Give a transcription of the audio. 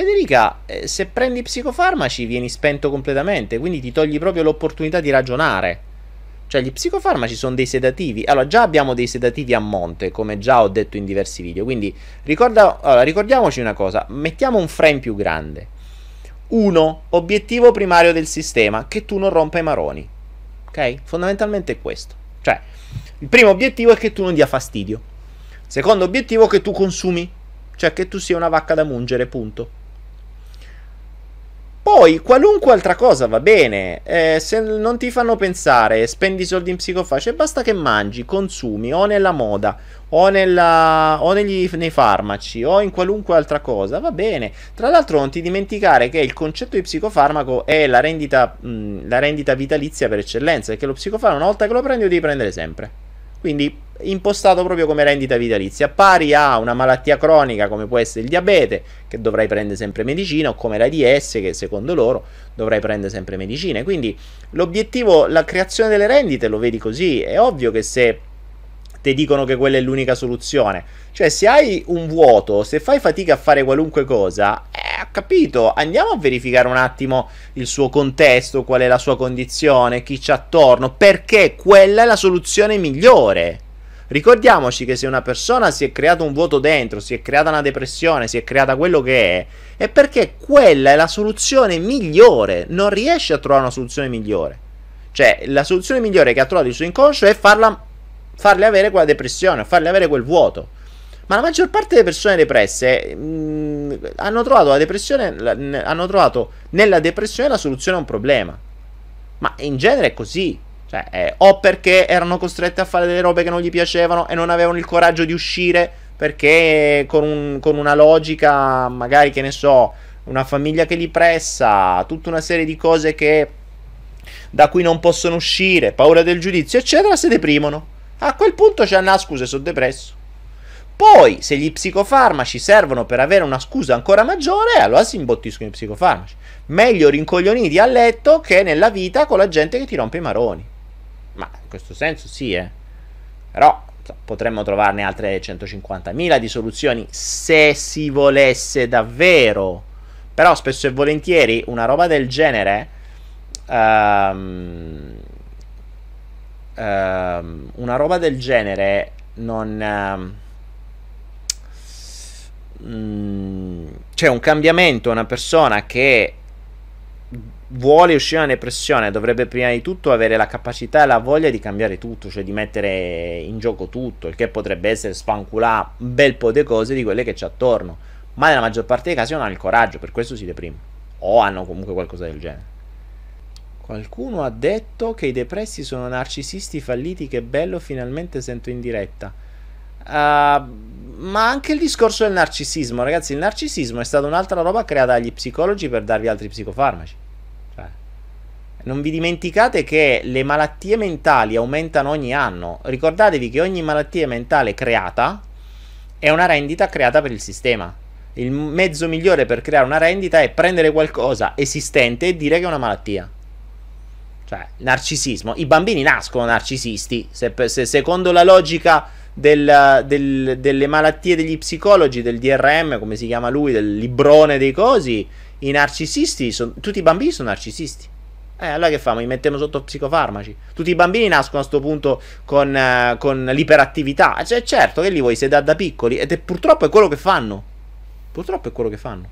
Federica, eh, se prendi psicofarmaci vieni spento completamente, quindi ti togli proprio l'opportunità di ragionare. Cioè, gli psicofarmaci sono dei sedativi. Allora, già abbiamo dei sedativi a monte, come già ho detto in diversi video. Quindi, ricorda, allora, ricordiamoci una cosa: mettiamo un frame più grande. Uno, Obiettivo primario del sistema: che tu non rompa i maroni. Ok? Fondamentalmente è questo. Cioè, il primo obiettivo è che tu non dia fastidio. Secondo obiettivo è che tu consumi, cioè che tu sia una vacca da mungere, punto. Poi qualunque altra cosa va bene, eh, se non ti fanno pensare, spendi soldi in psicoface, basta che mangi, consumi o nella moda o, nella, o negli, nei farmaci o in qualunque altra cosa, va bene. Tra l'altro non ti dimenticare che il concetto di psicofarmaco è la rendita, mh, mm, la rendita vitalizia per eccellenza, perché lo psicofarmaco una volta che lo prendi lo devi prendere sempre. Quindi impostato proprio come rendita vitalizia, pari a una malattia cronica come può essere il diabete, che dovrai prendere sempre medicina, o come l'AIDS, che secondo loro dovrai prendere sempre medicine. Quindi l'obiettivo, la creazione delle rendite, lo vedi così, è ovvio che se ti dicono che quella è l'unica soluzione, cioè se hai un vuoto, se fai fatica a fare qualunque cosa, eh, eh, ho capito, andiamo a verificare un attimo il suo contesto, qual è la sua condizione, chi c'è attorno, perché quella è la soluzione migliore. Ricordiamoci che se una persona si è creato un vuoto dentro, si è creata una depressione, si è creata quello che è, è perché quella è la soluzione migliore, non riesce a trovare una soluzione migliore. Cioè, la soluzione migliore che ha trovato il suo inconscio è farla, farle avere quella depressione, farle avere quel vuoto. Ma la maggior parte delle persone depresse mm, hanno trovato la depressione, hanno trovato nella depressione la soluzione a un problema. Ma in genere è così. Cioè, eh, o perché erano costrette a fare delle robe che non gli piacevano e non avevano il coraggio di uscire perché con, un, con una logica, magari che ne so, una famiglia che li pressa, tutta una serie di cose che da cui non possono uscire, paura del giudizio, eccetera, si deprimono. A quel punto c'è, ah, scusa, sono depresso. Poi, se gli psicofarmaci servono per avere una scusa ancora maggiore, allora si imbottiscono i psicofarmaci. Meglio rincoglioniti a letto che nella vita con la gente che ti rompe i maroni. Ma in questo senso sì, eh. Però potremmo trovarne altre 150.000 di soluzioni se si volesse davvero. Però spesso e volentieri una roba del genere... Um, um, una roba del genere non... Um, Mm, c'è un cambiamento, una persona che vuole uscire dalla depressione dovrebbe prima di tutto avere la capacità e la voglia di cambiare tutto, cioè di mettere in gioco tutto, il che potrebbe essere spanculare un bel po' di cose di quelle che c'è attorno, ma nella maggior parte dei casi non hanno il coraggio, per questo si deprime, o hanno comunque qualcosa del genere. Qualcuno ha detto che i depressi sono narcisisti falliti, che bello, finalmente sento in diretta. Uh, ma anche il discorso del narcisismo, ragazzi, il narcisismo è stata un'altra roba creata dagli psicologi per darvi altri psicofarmaci. Cioè, non vi dimenticate che le malattie mentali aumentano ogni anno. Ricordatevi che ogni malattia mentale creata è una rendita creata per il sistema. Il mezzo migliore per creare una rendita è prendere qualcosa esistente e dire che è una malattia. Cioè, narcisismo. I bambini nascono narcisisti. se, se secondo la logica del, del, delle malattie degli psicologi, del DRM, come si chiama lui, del librone dei cosi, i narcisisti, son, tutti i bambini sono narcisisti. Eh, allora che facciamo? Li mettiamo sotto psicofarmaci. Tutti i bambini nascono a questo punto con, eh, con l'iperattività. Cioè, certo che li vuoi sedare da piccoli. Ed è purtroppo è quello che fanno. Purtroppo è quello che fanno.